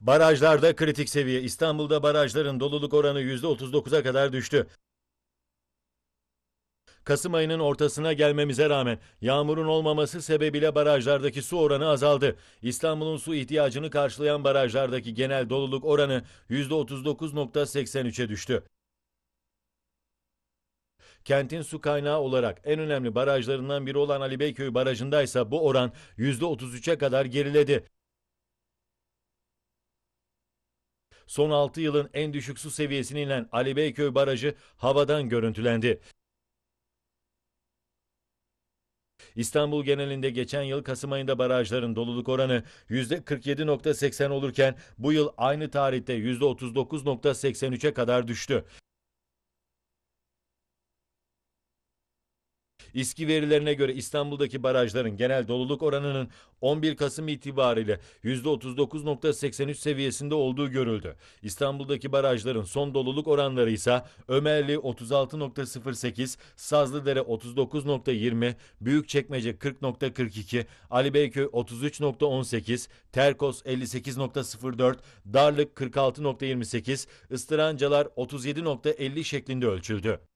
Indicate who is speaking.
Speaker 1: Barajlarda kritik seviye. İstanbul'da barajların doluluk oranı %39'a kadar düştü. Kasım ayının ortasına gelmemize rağmen yağmurun olmaması sebebiyle barajlardaki su oranı azaldı. İstanbul'un su ihtiyacını karşılayan barajlardaki genel doluluk oranı %39.83'e düştü. Kentin su kaynağı olarak en önemli barajlarından biri olan Ali Beyköy ise bu oran %33'e kadar geriledi. Son 6 yılın en düşük su seviyesine inen Ali Beyköy Barajı havadan görüntülendi. İstanbul genelinde geçen yıl Kasım ayında barajların doluluk oranı %47.80 olurken bu yıl aynı tarihte %39.83'e kadar düştü. İSKİ verilerine göre İstanbul'daki barajların genel doluluk oranının 11 Kasım itibariyle %39.83 seviyesinde olduğu görüldü. İstanbul'daki barajların son doluluk oranları ise Ömerli 36.08, Sazlıdere 39.20, Büyükçekmece 40.42, Alibeyköy 33.18, Terkos 58.04, Darlık 46.28, Istırancalar 37.50 şeklinde ölçüldü.